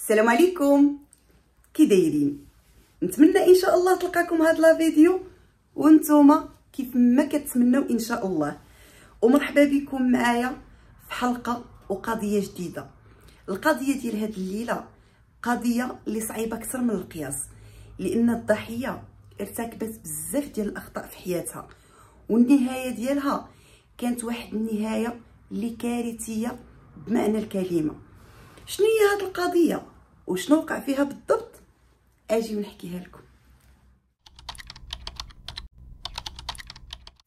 السلام عليكم كي دايرين نتمنى ان شاء الله تلقاكم هاد لا فيديو وانتوما كيف ما كتمنوا ان شاء الله ومرحبا بكم معايا في حلقه وقضيه جديده القضيه ديال هاد الليله قضيه اللي صعيبه اكثر من القياس لان الضحيه ارتكبت بزاف ديال الاخطاء في حياتها والنهايه ديالها كانت واحد النهايه اللي كارثيه بمعنى الكلمه شنو هي هاد القضيه وشنو وقع فيها بالضبط اجي ونحكيها لكم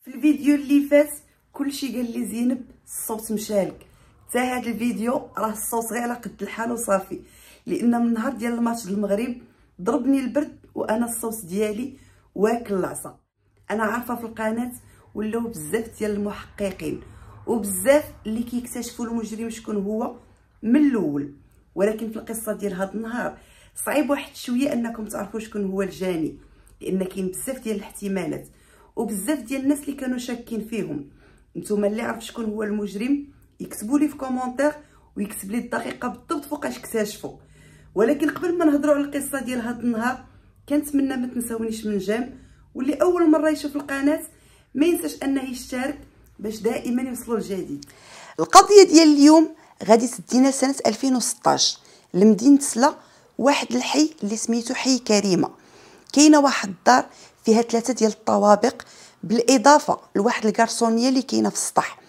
في الفيديو اللي فات كلشي قال لي زينب الصوت مشالك حتى هذا الفيديو راه الصوت غير على قد الحال وصافي لان من نهار ديال الماتش المغرب ضربني البرد وانا الصوت ديالي واكل العصا انا عارفه في القناه ولاو بزاف ديال المحققين وبزاف اللي كيكتشفوا المجرم شكون هو من الاول ولكن في القصه ديال هذا النهار صعيب واحد شويه انكم تعرفوا شكون هو الجاني لان كاين بزاف ديال الاحتمالات وبزاف ديال الناس اللي كانوا شاكين فيهم نتوما اللي عرف شكون هو المجرم يكتبوا لي في كومونتير ويكتب لي الدقيقه بالضبط فوقاش اكتشفوا ولكن قبل ما نهضروا على القصه ديال هذا النهار كنتمنى ما تنساونيش من جام واللي اول مره يشوف القناه ما ينساش انه يشترك باش دائما يوصلوا الجديد القضيه ديال اليوم غادي تدينا سنه 2016 لمدينه سلا واحد الحي اللي سميتو حي كريمه كاينه واحد الدار فيها ثلاثه ديال الطوابق بالاضافه لواحد الكارسونيه اللي كاينه في السطح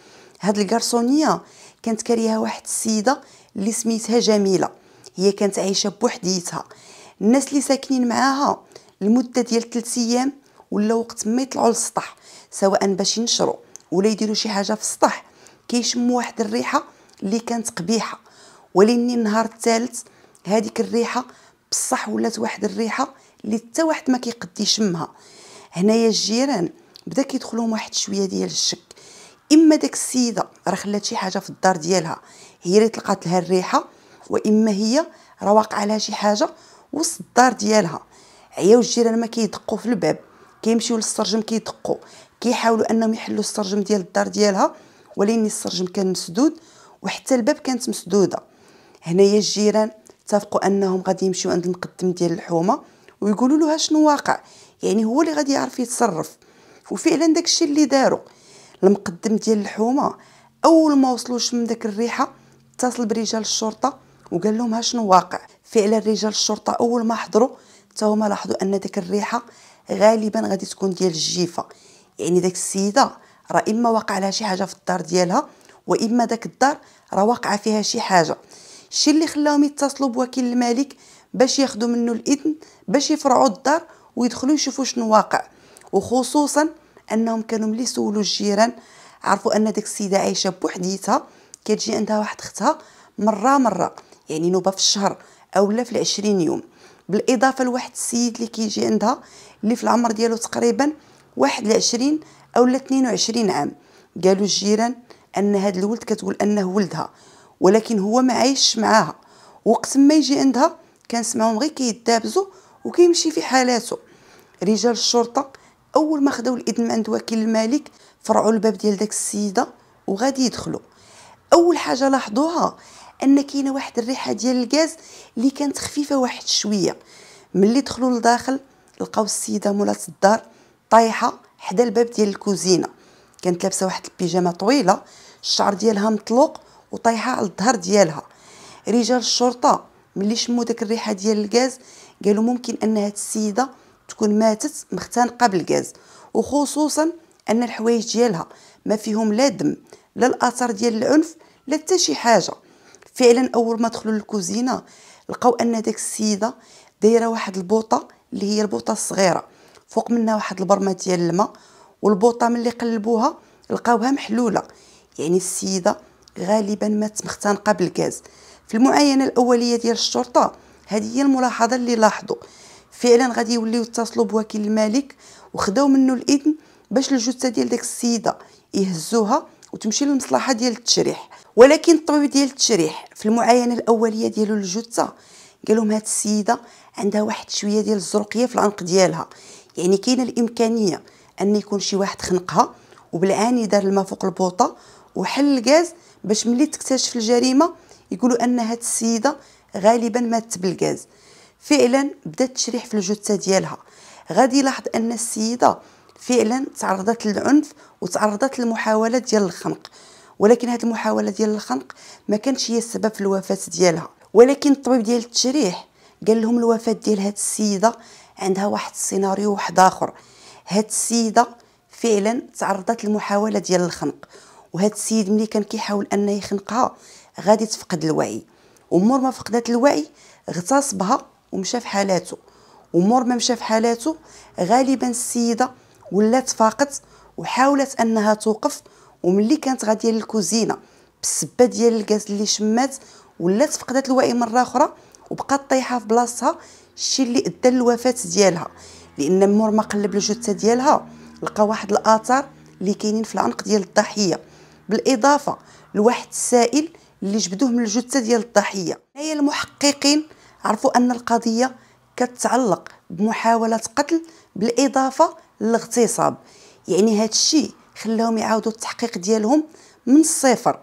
هاد الكارسونيه كانت كاريها واحد السيده اللي سميتها جميله هي كانت عايشه بوحديتها الناس اللي ساكنين معاها لمده ديال ثلاثة ايام ولا وقت ما يطلعوا للسطح سواء باش ينشروا ولا يديروا شي حاجه في السطح كيشموا واحد الريحه اللي كانت قبيحه ولاني النهار الثالث هذيك الريحه بصح ولات واحد الريحه اللي حتى واحد ما كيقد يشمها هنايا الجيران بدا كيدخلهم واحد شويه ديال الشك اما داك السيده راه خلات شي حاجه في الدار ديالها هي اللي طلقات لها الريحه واما هي راه واقع لها شي حاجه وسط الدار ديالها عياو الجيران ما كيدقوا في الباب كيمشيو للسرجم كيدقوا كيحاولوا انهم يحلوا السرجم ديال الدار ديالها ولكن السرجم كان مسدود وحتى الباب كانت مسدوده هنايا الجيران اتفقوا انهم غادي يمشيو عند المقدم ديال الحومه ويقولوا لها شنو واقع يعني هو اللي غادي يعرف يتصرف وفعلا داكشي اللي داروا المقدم ديال الحومه اول ما وصلوا شم داك الريحه اتصل برجال الشرطه وقال لهم ها شنو واقع فعلا رجال الشرطه اول ما حضروا حتى هما لاحظوا ان داك الريحه غالبا غادي تكون ديال الجيفه يعني داك السيده راه اما وقع لها شي حاجه في الدار ديالها واما داك الدار راه واقعه فيها شي حاجه الشيء اللي خلاهم يتصلوا بوكيل الملك باش ياخذوا منه الاذن باش يفرعوا الدار ويدخلوا يشوفوا شنو واقع وخصوصا انهم كانوا ملي سولوا الجيران عرفوا ان داك السيده عايشه بوحديتها كتجي عندها واحد اختها مره مره يعني نوبه في الشهر اولا في العشرين يوم بالاضافه لواحد السيد اللي كيجي عندها اللي في العمر ديالو تقريبا واحد العشرين اولا 22 عام قالوا الجيران ان هذا الولد كتقول انه ولدها ولكن هو ما عايش معاها وقت ما يجي عندها كنسمعهم غير كيدابزو وكيمشي في حالاته رجال الشرطه اول ما خداو الاذن عند وكيل الملك فرعوا الباب ديال داك السيده وغادي يدخلوا اول حاجه لاحظوها ان كاينه واحد الريحه ديال الغاز اللي كانت خفيفه واحد شويه ملي دخلوا لداخل لقاو السيده مولات الدار طايحه حدا الباب ديال الكوزينه كانت لابسه واحد البيجامه طويله الشعر ديالها مطلوق وطايحه على الظهر ديالها رجال الشرطه ملي شموا داك الريحه ديال الغاز قالوا ممكن ان هاد السيده تكون ماتت مختنقه بالغاز وخصوصا ان الحوايج ديالها ما فيهم لا دم لا الاثر ديال العنف لا حتى شي حاجه فعلا اول ما دخلوا للكوزينه لقاو ان داك السيده دايره واحد البوطه اللي هي البوطه الصغيره فوق منها واحد البرمه ديال الماء والبوطه ملي قلبوها لقاوها محلوله يعني السيده غالبا ما مختنقه بالغاز في المعاينه الاوليه ديال الشرطه هذه هي الملاحظه اللي لاحظوا فعلا غادي يوليو يتصلوا بوكيل الملك وخداو منه الاذن باش الجثه ديال داك السيده يهزوها وتمشي للمصلحه ديال التشريح ولكن الطبيب ديال التشريح في المعاينه الاوليه ديالو للجثه قال لهم هاد السيده عندها واحد شويه ديال الزرقيه في العنق ديالها يعني كاينه الامكانيه ان يكون شي واحد خنقها وبالعاني دار الماء فوق البوطه وحل الغاز باش ملي تكتشف الجريمه يقولوا ان هاد السيده غالبا ماتت بالغاز فعلا بدات تشريح في الجثه ديالها غادي يلاحظ ان السيده فعلا تعرضت للعنف وتعرضت للمحاوله ديال الخنق ولكن هاد المحاوله ديال الخنق ما كانش هي السبب في الوفاه ديالها ولكن الطبيب ديال التشريح قال لهم الوفاه ديال هاد السيده عندها واحد السيناريو واحد اخر هاد السيده فعلا تعرضت للمحاوله ديال الخنق وهذا السيد ملي كان كيحاول انه يخنقها غادي تفقد الوعي ومور ما فقدت الوعي اغتص بها ومشى في حالاته ومور ما مشى في حالاته غالبا السيده ولات فاقت وحاولت انها توقف وملي كانت غاديه للكوزينه بالسبه ديال الغاز اللي شمات ولات فقدت الوعي مره اخرى وبقات طايحه في بلاصتها الشي اللي ادى للوفاه ديالها لان مور ما قلب الجثه ديالها لقى واحد الاثار اللي كاينين في العنق ديال الضحيه بالاضافه لواحد السائل اللي جبدوه من الجثه ديال الضحيه هنايا المحققين عرفوا ان القضيه كتعلق بمحاوله قتل بالاضافه للاغتصاب يعني هذا الشيء خلاهم يعاودوا التحقيق ديالهم من الصفر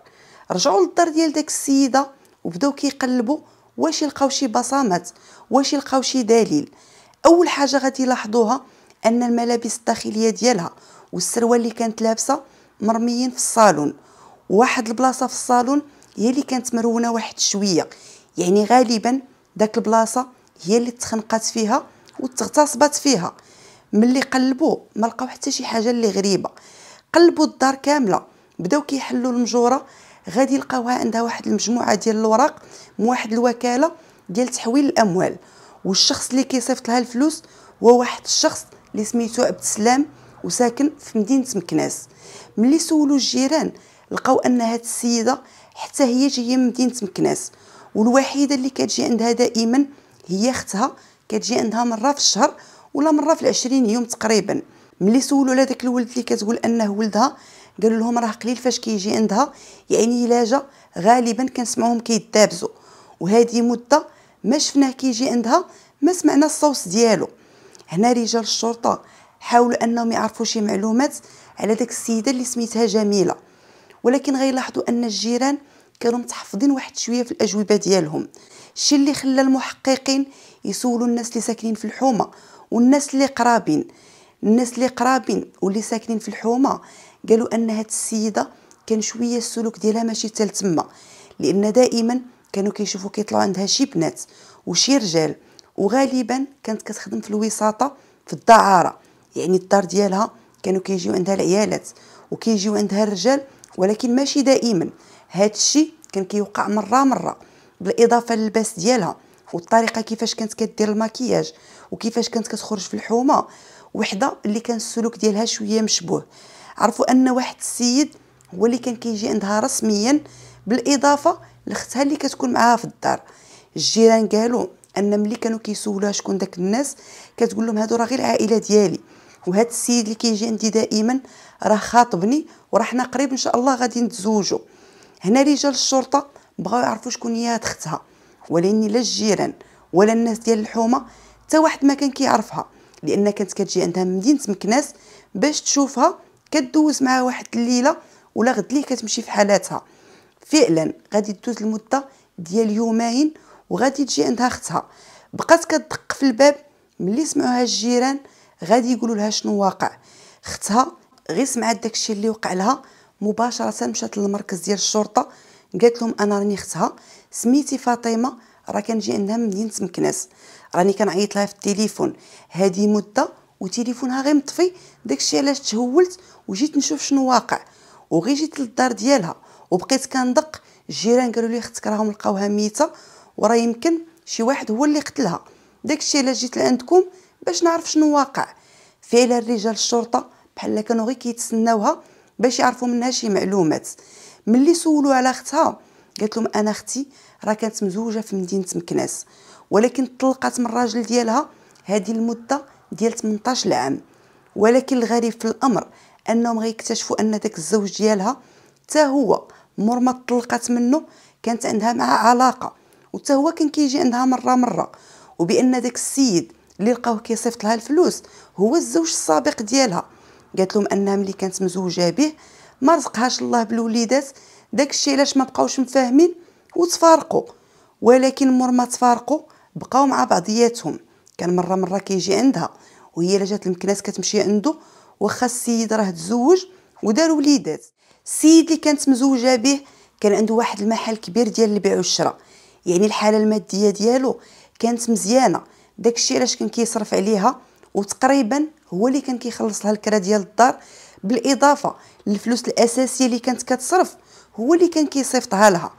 رجعوا للدار ديال داك السيده وبداو كيقلبوا واش يلقاو شي بصمات واش يلقاو شي دليل اول حاجه غادي يلاحظوها ان الملابس الداخليه ديالها والسروال اللي كانت لابسه مرميين في الصالون واحد البلاصه في الصالون هي اللي كانت مرونه واحد شويه يعني غالبا داك البلاصه هي اللي تخنقات فيها وتغتصبات فيها ملي قلبوا ما لقاو حتى شي حاجه اللي غريبه قلبوا الدار كامله بداو كيحلوا المجوره غادي يلقاوها عندها واحد المجموعه ديال الوراق من واحد الوكاله ديال تحويل الاموال والشخص اللي كيصيفط لها الفلوس هو واحد الشخص اللي سميتو عبد السلام وساكن في مدينه مكناس ملي سولوا الجيران لقاو ان هاد السيده حتى هي جايه من مدينه مكناس والوحيده اللي كتجي عندها دائما هي اختها كتجي عندها مره في الشهر ولا مره في العشرين يوم تقريبا ملي سولوا على داك الولد اللي كتقول انه ولدها قالوا لهم راه قليل فاش كيجي عندها يعني الا جا غالبا كنسمعوهم كيدابزوا وهذه مده ما شفناه كيجي عندها ما سمعنا الصوت ديالو هنا رجال الشرطه حاولوا انهم يعرفوا شي معلومات على داك السيده اللي سميتها جميله ولكن غيلاحظوا ان الجيران كانوا متحفظين واحد شويه في الاجوبه ديالهم الشيء اللي خلى المحققين يسولوا الناس اللي ساكنين في الحومه والناس اللي قرابين الناس اللي قرابين واللي ساكنين في الحومه قالوا ان هاد السيده كان شويه السلوك ديالها ماشي تال تما لان دائما كانوا كيشوفوا كيطلعوا عندها شي بنات وشي رجال وغالبا كانت كتخدم في الوساطه في الدعاره يعني الدار ديالها كانوا كيجيو عندها العيالات وكيجيو عندها الرجال ولكن ماشي دائما هذا الشيء كان كيوقع مره مره بالاضافه للباس ديالها والطريقه كيفاش كانت كدير الماكياج وكيفاش كانت كتخرج في الحومه وحده اللي كان السلوك ديالها شويه مشبوه عرفوا ان واحد السيد هو اللي كان كيجي عندها رسميا بالاضافه لاختها اللي كتكون معاها في الدار الجيران قالوا ان ملي كانوا كيسولوها شكون داك الناس كتقول لهم هادو راه غير العائله ديالي وهذا السيد اللي كيجي عندي دائما راه خاطبني وراه حنا قريب ان شاء الله غادي نتزوجوا هنا رجال الشرطه بغاو يعرفوا شكون هي اختها ولاني لا الجيران ولا الناس ديال الحومه حتى واحد ما كان كيعرفها لان كانت كتجي عندها من مدينه مكناس باش تشوفها كدوز معها واحد الليله ولا غد ليه كتمشي في حالاتها فعلا غادي تدوز المده ديال يومين وغادي تجي عندها اختها بقات كتدق في الباب ملي سمعوها الجيران غادي يقولوا لها شنو واقع اختها غير سمعت داكشي اللي وقع لها مباشره مشات للمركز ديال الشرطه قالت لهم انا راني اختها سميتي فاطمه راه كنجي عندها من مدينه مكناس راني كنعيط لها في التليفون هذه مده وتليفونها غير مطفي داكشي علاش تهولت وجيت نشوف شنو واقع وغي جيت للدار ديالها وبقيت كندق الجيران قالوا لي اختك راهم لقاوها ميته وراه يمكن شي واحد هو اللي قتلها داكشي علاش جيت لعندكم باش نعرف شنو واقع فعلا رجال الشرطه بحال كانوا غير كيتسناوها باش يعرفوا منها شي معلومات ملي سولوا على اختها قالت لهم انا اختي راه كانت مزوجه في مدينه مكناس ولكن طلقت من الراجل ديالها هذه المده ديال 18 عام ولكن الغريب في الامر انهم غيكتشفوا ان داك الزوج ديالها حتى هو مور ما طلقت منه كانت عندها معاه علاقه وحتى هو كان كيجي عندها مره مره وبان داك السيد اللي لقاوه كيصيفط لها الفلوس هو الزوج السابق ديالها قالت لهم انها ملي كانت مزوجه به ما رزقهاش الله بالوليدات داكشي علاش ما بقاوش مفاهمين وتفارقوا ولكن مور ما تفارقوا بقاو مع بعضياتهم كان مره مره كيجي عندها وهي الا جات المكناس كتمشي عنده واخا السيد راه تزوج ودار وليدات السيد اللي كانت مزوجه به كان عنده واحد المحل كبير ديال البيع والشراء يعني الحاله الماديه ديالو كانت مزيانه داكشي علاش كان كيصرف عليها وتقريبا هو اللي كان كيخلص لها الكرا ديال الدار بالاضافه للفلوس الاساسيه اللي كانت كتصرف هو اللي كان كيصيفطها لها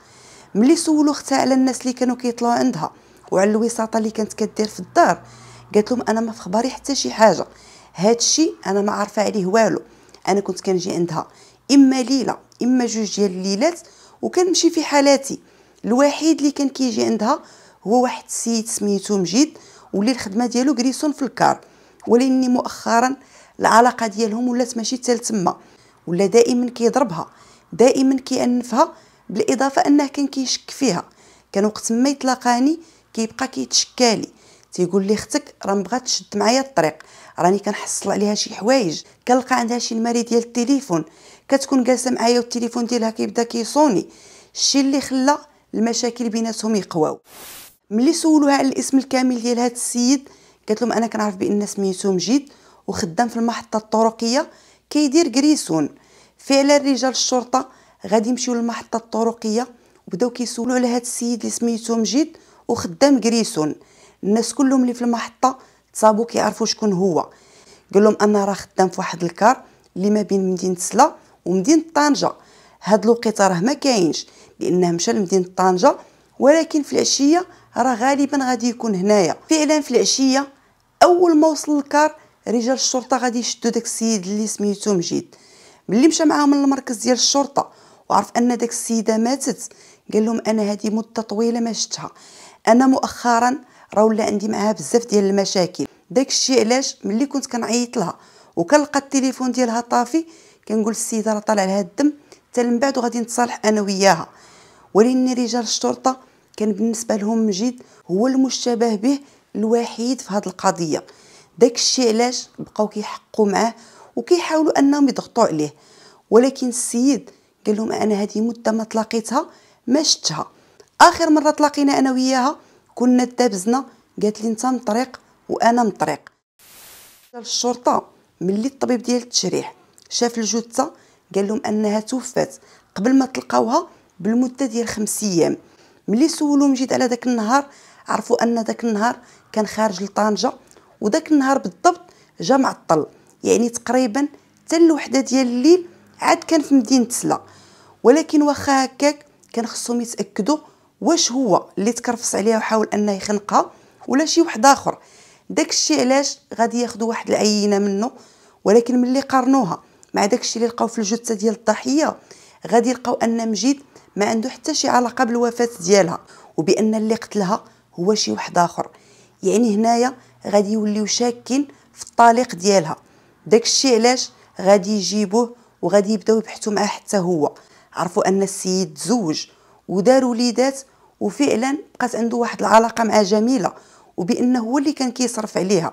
ملي سولو اختها على الناس اللي كانوا كيطلعوا عندها وعلى الوساطه اللي كانت كدير في الدار قالت لهم انا ما في خباري حتى شي حاجه هادشي انا ما عارفه عليه والو انا كنت كنجي عندها اما ليله اما جوج ديال الليلات وكنمشي في حالاتي الوحيد اللي كان كيجي عندها هو واحد السيد سميتو مجيد ولي الخدمه ديالو كريسون في الكار ولاني مؤخرا العلاقه ديالهم ولات ماشي تال تما ولا دائما كيضربها دائما كيأنفها بالاضافه انه كان كيشك فيها كان وقت ما يتلاقاني كيبقى كيتشكالي تيقول لي اختك راه مبغا تشد معايا الطريق راني كنحصل عليها شي حوايج كنلقى عندها شي الماري ديال التليفون كتكون جالسه معايا والتليفون ديالها كيبدا كيصوني الشيء اللي خلى المشاكل بيناتهم يقواو ملي سولوها على الاسم الكامل ديال هذا السيد قالت لهم انا كنعرف بان سميتو مجيد وخدام في المحطه الطرقيه كيدير كريسون فعلا رجال الشرطه غادي يمشيو للمحطه الطرقيه وبداو كيسولوا على هذا السيد اللي سميتو مجيد وخدام كريسون الناس كلهم اللي في المحطه تصابوا كيعرفوا شكون هو قال لهم انا راه خدام في واحد الكار اللي ما بين مدينه سلا ومدينه طنجه هاد الوقيته راه ما كاينش لانه مشى لمدينه طنجه ولكن في العشيه راه غالبا غادي يكون هنايا فعلا في العشيه اول ما وصل الكار رجال الشرطه غادي يشدوا داك السيد اللي سميتو مجيد ملي مشى معاهم للمركز ديال الشرطه وعرف ان داك السيده ماتت قال لهم انا هذه مده طويله ما شفتها انا مؤخرا راه ولا عندي معها بزاف ديال المشاكل داك الشيء علاش ملي كنت كنعيط لها وكنلقى التليفون ديالها طافي كنقول السيده راه طالع لها الدم حتى من بعد وغادي نتصالح انا وياها ولان رجال الشرطه كان بالنسبه لهم مجيد هو المشتبه به الوحيد في هذه القضيه داك الشيء علاش بقاو كيحقوا معاه وكيحاولوا انهم يضغطوا عليه ولكن السيد قال لهم انا هذه مده ما تلاقيتها ما شتها اخر مره تلاقينا انا وياها كنا دابزنا قالت لي انت مطريق وانا مطريق الشرطه ملي الطبيب ديال التشريح شاف الجثه قال لهم انها توفات قبل ما تلقاوها بالمده ديال خمس ايام ملي سولو مجيد على داك النهار عرفوا ان داك النهار كان خارج لطنجه وداك النهار بالضبط جا معطل يعني تقريبا حتى الوحده ديال الليل عاد كان في مدينه سلا ولكن واخا هكاك كان خصهم يتاكدوا واش هو اللي تكرفص عليها وحاول انه يخنقها ولا شي واحد اخر داكشي علاش غادي ياخذوا واحد العينه منه ولكن ملي قارنوها مع داكشي اللي لقاو في الجثه ديال الضحيه غادي يلقاو ان مجيد ما عنده حتى شي علاقه بالوفاه ديالها وبان اللي قتلها هو شي واحد اخر يعني هنايا غادي يوليو شاكين في الطليق ديالها داكشي علاش غادي يجيبوه وغادي يبداو يبحثوا معاه حتى هو عرفوا ان السيد تزوج ودار وليدات وفعلا بقات عنده واحد العلاقه مع جميله وبانه هو اللي كان كيصرف عليها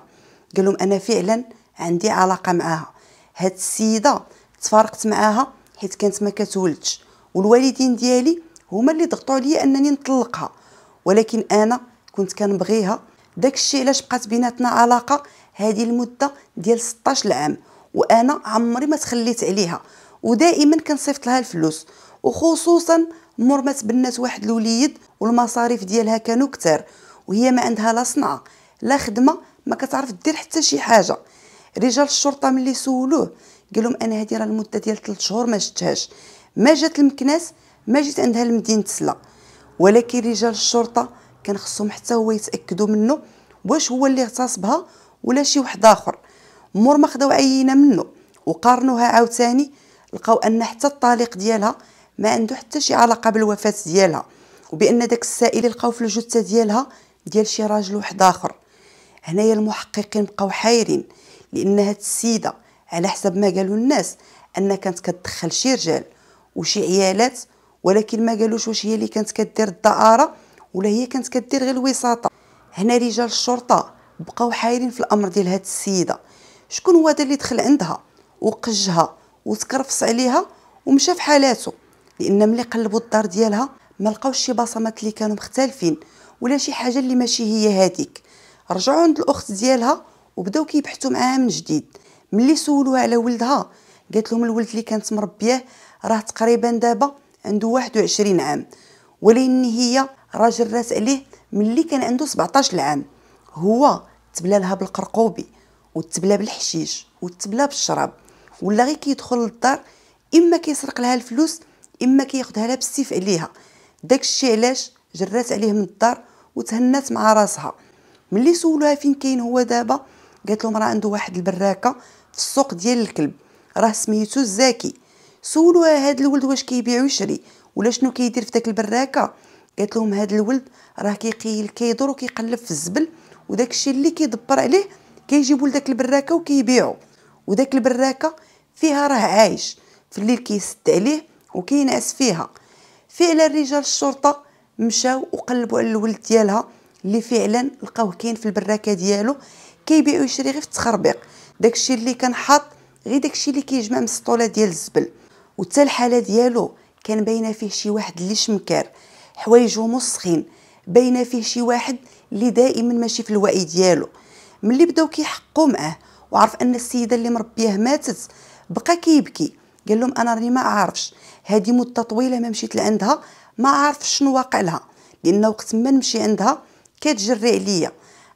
قال لهم انا فعلا عندي علاقه معاها هاد السيده تفارقت معاها حيت كانت ما كتولدش والوالدين ديالي هما اللي ضغطوا عليا انني نطلقها ولكن انا كنت كنبغيها داك الشيء علاش بقات بيناتنا علاقه هذه المده ديال 16 عام وانا عمري ما تخليت عليها ودائما كنصيفط لها الفلوس وخصوصا مور ما تبنات واحد الوليد والمصاريف ديالها كانوا كتار وهي ما عندها لا صنعه لا خدمه ما كتعرف دير حتى شي حاجه رجال الشرطه ملي سولوه قال لهم انا هذه راه المده ديال 3 شهور ما شفتهاش ما جات المكناس ما جيت عندها لمدينه سلا ولكن رجال الشرطه كان خصهم حتى هو يتاكدوا منه واش هو اللي اغتصبها ولا شي واحد اخر مور ما خداو عينه منه وقارنوها عاوتاني لقاو ان حتى الطالق ديالها ما عنده حتى شي علاقه بالوفاه ديالها وبان داك السائل لقاو في الجثه ديالها ديال شي راجل واحد اخر هنايا المحققين بقاو حايرين لان هاد السيده على حسب ما قالوا الناس انها كانت كتدخل شي رجال وشي عيالات ولكن ما قالوش واش هي اللي كانت كدير الدائره ولا هي كانت كدير غير الوساطه هنا رجال الشرطه بقاو حايرين في الامر ديال هاد السيده شكون هو هذا اللي دخل عندها وقجها وتكرفص عليها ومشى في حالاته لان ملي قلبوا الدار ديالها ما لقاوش شي بصمات اللي كانوا مختلفين ولا شي حاجه اللي ماشي هي هذيك رجعوا عند الاخت ديالها وبداو كيبحثوا معاها من جديد ملي سولوها على ولدها قالت لهم الولد اللي كانت مربياه راه تقريبا دابا عنده 21 عام ولكن هي راجل راس عليه ملي كان عنده 17 عام هو تبلى لها بالقرقوبي وتبلى بالحشيش وتبلى بالشراب ولا غير كيدخل كي للدار اما كيسرق لها الفلوس اما كياخذها لها بالسيف عليها داكشي علاش جرات عليه من الدار وتهنات مع راسها ملي سولوها فين كاين هو دابا قالت لهم راه عنده واحد البراكه في السوق ديال الكلب راه سميتو الزاكي سولوها هاد الولد واش كيبيع ويشري ولا شنو كيدير في داك البراكه قالت لهم هاد الولد راه كيقيل كيدور وكيقلب في الزبل وداك الشيء اللي كيدبر عليه كيجيبو لداك البراكه وكيبيعو وداك البراكه فيها راه عايش في الليل كيسد عليه وكينعس فيها فعلا رجال الشرطه مشاو وقلبوا على الولد ديالها اللي فعلا لقاوه كاين في البراكه ديالو كيبيع ويشري غير في التخربيق داكشي اللي كان حاط غير داكشي اللي كيجمع من السطوله ديال الزبل وتا الحاله ديالو كان باينه فيه شي واحد اللي شمكار حوايجو مسخين باينه فيه شي واحد اللي دائما ماشي في الوعي ديالو ملي بداو كيحقوا معاه وعرف ان السيده اللي مربياه ماتت بقى كيبكي قال لهم انا راني ما عارفش هذه مده طويله ما مشيت لعندها ما عارفش شنو واقع لها لان وقت ما نمشي عندها كتجري عليا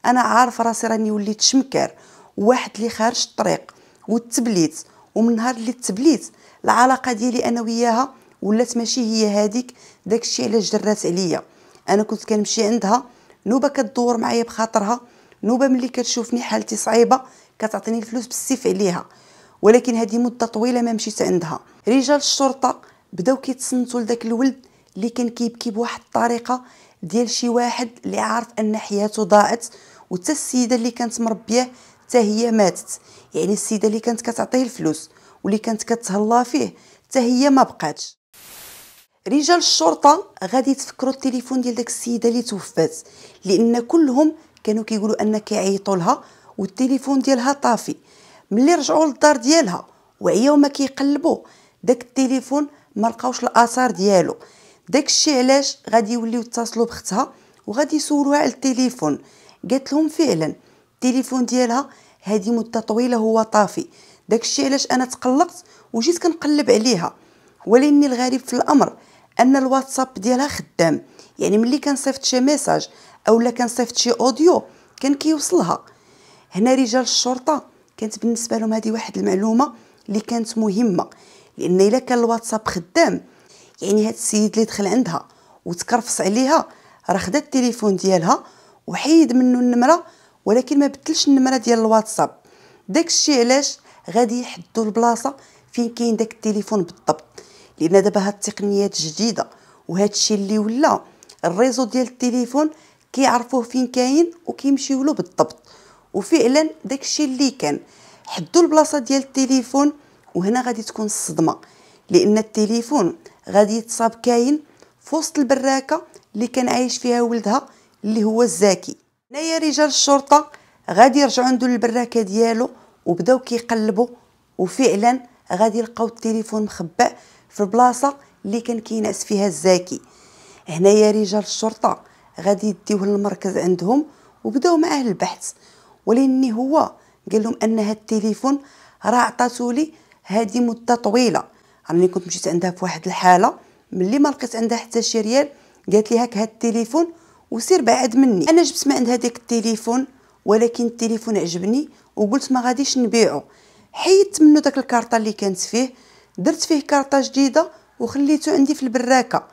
انا عارف راسي راني وليت شمكار واحد اللي خارج الطريق وتبليت ومن نهار اللي تبليت العلاقه ديالي انا وياها ولات ماشي هي هذيك داكشي علاش جرات عليا انا كنت كنمشي عندها نوبه كدور معايا بخاطرها نوبه ملي كتشوفني حالتي صعيبه كتعطيني الفلوس بالسيف عليها ولكن هذه مده طويله ما مشيت عندها رجال الشرطه بداو كيتصنتوا لذاك الولد اللي كان كيبكي بواحد الطريقه ديال شي واحد اللي عارف ان حياته ضاعت وتا السيده اللي كانت مربياه حتى هي ماتت يعني السيده اللي كانت كتعطيه الفلوس واللي كانت كتهلا فيه حتى هي ما بقاتش رجال الشرطه غادي تفكروا التليفون ديال داك السيده اللي توفات لان كلهم كانوا كيقولوا ان كيعيطوا لها والتليفون ديالها طافي ملي رجعوا للدار ديالها وعياو ما كيقلبوا داك التليفون ما لقاوش الاثار ديالو داكشي علاش غادي يوليو يتصلوا باختها وغادي يسولوها على التليفون قالت لهم فعلا التليفون ديالها هذه مده طويله هو طافي داك الشيء علاش انا تقلقت وجيت كنقلب عليها ولكن الغريب في الامر ان الواتساب ديالها خدام يعني ملي كنصيفط شي ميساج اولا كنصيفط شي اوديو كان كيوصلها هنا رجال الشرطه كانت بالنسبه لهم هذه واحد المعلومه اللي كانت مهمه لان الا كان الواتساب خدام يعني هاد السيد اللي دخل عندها وتكرفص عليها راه خدا التليفون ديالها وحيد منه النمره ولكن ما بدلش النمره ديال الواتساب داكشي علاش غادي يحدوا البلاصه فين كاين داك التليفون بالضبط لان دابا هاد التقنيات جديده وهادشي اللي ولا الريزو ديال التليفون كيعرفوه فين كاين وكيمشيو له بالضبط وفعلا داكشي اللي كان حدوا البلاصه ديال التليفون وهنا غادي تكون الصدمه لان التليفون غادي يتصاب كاين في وسط البراكه اللي كان عايش فيها ولدها اللي هو الزاكي هنايا رجال الشرطه غادي يرجعوا عندو البراكه ديالو وبداو كيقلبوا وفعلا غادي يلقاو التليفون مخبأ في البلاصه اللي كان كينعس فيها الزاكي هنايا رجال الشرطه غادي يديوه للمركز عندهم وبداو معاه البحث ولاني هو قال لهم ان هاد التليفون راه عطاتو لي هادي مده طويله راني كنت مشيت عندها في واحد الحاله ملي ما لقيت عندها حتى شي ريال قالت لي هاك هاد التليفون وسير بعد مني انا جبت من عند هذاك التليفون ولكن التليفون عجبني وقلت ما غاديش نبيعه حيدت منه داك الكارطه اللي كانت فيه درت فيه كارطه جديده وخليته عندي في البراكه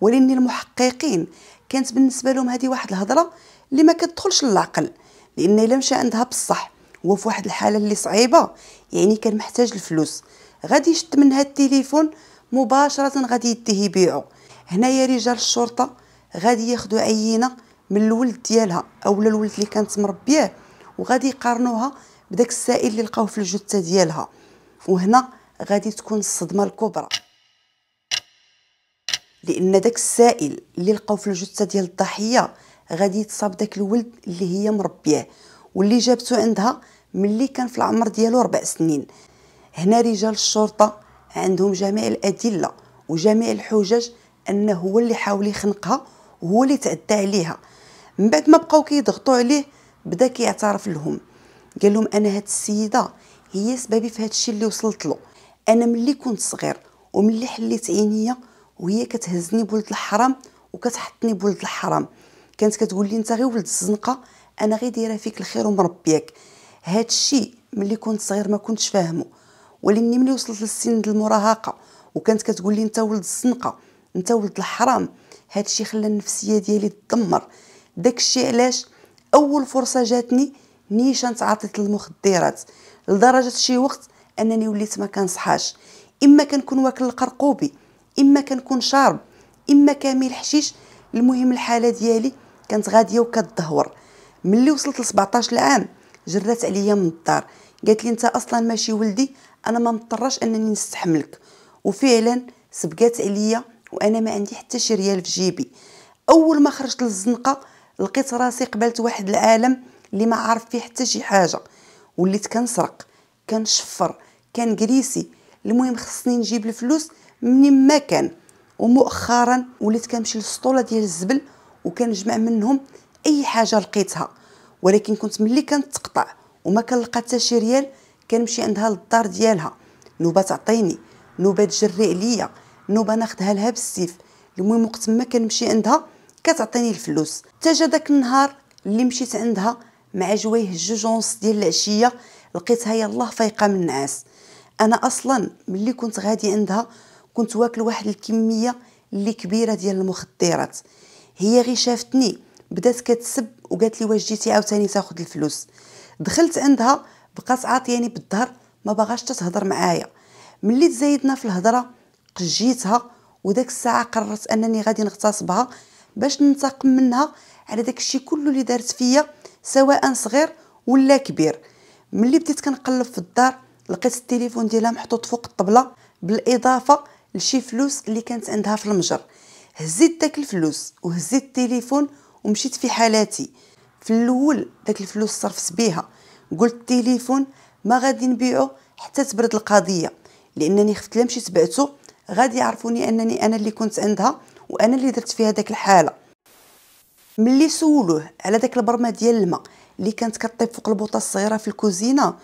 ولاني المحققين كانت بالنسبه لهم هذه واحد الهضره اللي ما كتدخلش للعقل لان الا مشى عندها بصح هو واحد الحاله اللي صعيبه يعني كان محتاج الفلوس غادي يشد من هاد التليفون مباشره غادي يديه يبيعو هنايا رجال الشرطه غادي ياخذوا عينه من الولد ديالها اولا الولد اللي كانت مربيه وغادي يقارنوها بداك السائل اللي لقاوه في الجثه ديالها وهنا غادي تكون الصدمه الكبرى لان داك السائل اللي لقاو في الجثه ديال الضحيه غادي يتصاب داك الولد اللي هي مربيه واللي جابته عندها ملي كان في العمر ديالو ربع سنين هنا رجال الشرطه عندهم جميع الادله وجميع الحجج انه هو اللي حاول يخنقها هو اللي تعدى عليها من بعد ما بقاو كيضغطوا عليه بدا كيعترف لهم قال لهم انا هاد السيده هي سببي في هاد الشيء اللي وصلت له انا ملي كنت صغير وملي حليت عينيا وهي كتهزني بولد الحرام وكتحطني بولد الحرام كانت كتقول لي انت غير ولد الزنقه انا غير دايره فيك الخير ومربياك هاد الشيء ملي كنت صغير ما كنتش فاهمه ولكن ملي وصلت للسن المراهقه وكانت كتقول لي انت ولد الزنقه انت ولد الحرام هذا الشيء خلى النفسيه ديالي تدمر داك الشيء علاش اول فرصه جاتني نيشان تعاطيت المخدرات لدرجه شي وقت انني وليت ما كنصحاش اما كنكون واكل القرقوبي اما كنكون شارب اما كامل حشيش المهم الحاله ديالي كانت غاديه وكتدهور ملي وصلت ل 17 عام جرات عليا من الدار قالت لي انت اصلا ماشي ولدي انا ما مضطرش انني نستحملك وفعلا سبقات عليا وانا ما عندي حتى شي ريال في جيبي اول ما خرجت للزنقه لقيت راسي قبلت واحد العالم اللي ما عارف فيه حتى شي حاجه وليت كنسرق كنشفر كنجريسي المهم خصني نجيب الفلوس منين ما كان ومؤخرا وليت كنمشي للسطوله ديال الزبل وكنجمع منهم اي حاجه لقيتها ولكن كنت ملي كنتقطع وما كنلقى حتى شي ريال كنمشي عندها للدار ديالها نوبه تعطيني نوبه تجري عليا نوبه انا لها بالسيف المهم وقت ما كنمشي عندها كتعطيني الفلوس حتى جا داك النهار اللي مشيت عندها مع جويه جوج ونص ديال العشيه لقيتها يلاه فايقه من النعاس انا اصلا ملي كنت غادي عندها كنت واكل واحد الكميه اللي كبيره ديال المخدرات هي غي شافتني بدات كتسب وقالت لي واش جيتي عاوتاني تاخذ الفلوس دخلت عندها بقات عاطياني بالظهر ما باغاش تتهضر معايا ملي تزايدنا في الهضره قجيتها وداك الساعه قررت انني غادي نغتصبها باش ننتقم منها على داك الشيء كله اللي دارت فيا سواء صغير ولا كبير ملي بديت كنقلب في الدار لقيت التليفون ديالها محطوط فوق الطبله بالاضافه لشي فلوس اللي كانت عندها في المجر هزيت داك الفلوس وهزيت التليفون ومشيت في حالاتي في الاول داك الفلوس صرفت بيها قلت التليفون ما غادي نبيعو حتى تبرد القضيه لانني خفت لا مشيت بعته غادي يعرفوني انني انا اللي كنت عندها وانا اللي درت فيها داك الحاله ملي سولوه على داك البرمه ديال الماء اللي كانت كطيب فوق البوطه الصغيره في الكوزينه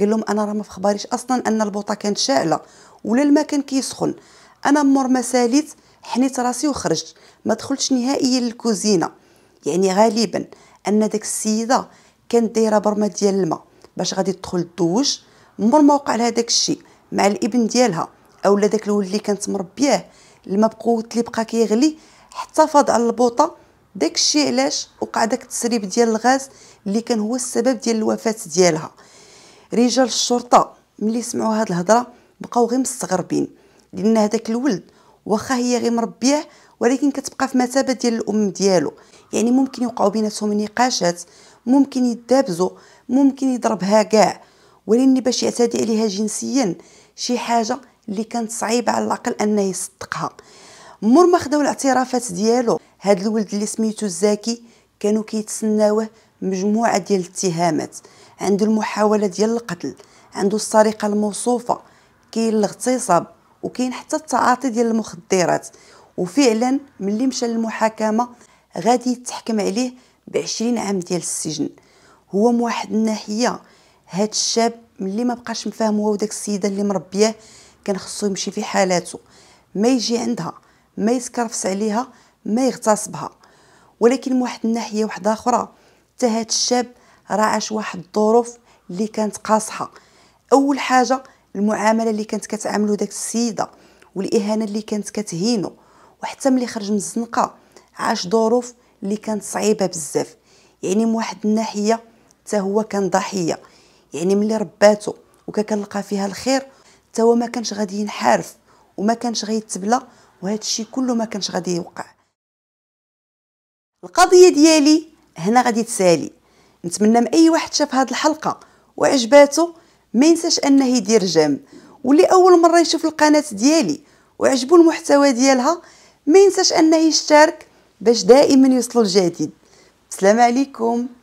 قال لهم انا راه ما فخباريش اصلا ان البوطه كانت شاعله ولا الماء كان كيسخن انا مور ما ساليت حنيت راسي وخرجت ما دخلتش نهائيا للكوزينه يعني غالبا ان داك السيده كانت دايره برمه ديال الماء باش غادي تدخل الدوش مور ما وقع لها داك الشيء مع الابن ديالها اولا داك الولد اللي كانت مربياه الماء بقوت اللي بقى كيغلي حتى فاض على البوطه داك الشيء علاش وقع داك التسريب ديال الغاز اللي كان هو السبب ديال الوفاه ديالها رجال الشرطه ملي سمعوا هاد الهضره بقاو غير مستغربين لان هذاك الولد واخا هي غير مربياه ولكن كتبقى في مثابه ديال الام ديالو يعني ممكن يوقعوا بيناتهم نقاشات ممكن يتدابزوا ممكن يضربها كاع ولكن باش يعتدي عليها جنسيا شي حاجه اللي كانت صعيبه على العقل انه يصدقها مور ما خداو الاعترافات ديالو هاد الولد اللي سميتو الزاكي كانوا كيتسناوه مجموعه ديال الاتهامات عنده المحاوله ديال القتل عنده السرقه الموصوفه كاين الاغتصاب وكاين حتى التعاطي ديال المخدرات وفعلا ملي مشى للمحاكمه غادي يتحكم عليه بعشرين عام ديال السجن هو من واحد الناحيه هاد الشاب ملي ما بقاش مفاهم هو وداك السيده اللي مربياه كان خصو يمشي في حالاته ما يجي عندها ما يسكرفس عليها ما يغتصبها ولكن من واحد الناحيه واحده اخرى حتى هاد الشاب راه عاش واحد الظروف اللي كانت قاصحه اول حاجه المعامله اللي كانت كتعاملو داك السيده والاهانه اللي كانت كتهينو وحتى ملي خرج من الزنقه عاش ظروف اللي كانت صعيبه بزاف يعني من واحد الناحيه حتى هو كان ضحيه يعني ملي رباتو وكا كنلقى فيها الخير هو ما كانش غادي ينحرف وما كانش غيتبلى وهذا الشيء كله ما كانش غادي يوقع القضيه ديالي هنا غادي تسالي نتمنى من اي واحد شاف هذه الحلقه وعجباتو ما ينساش انه يدير جيم واللي اول مره يشوف القناه ديالي وعجبو المحتوى ديالها ما ينساش انه يشترك باش دائما يوصلوا الجديد السلام عليكم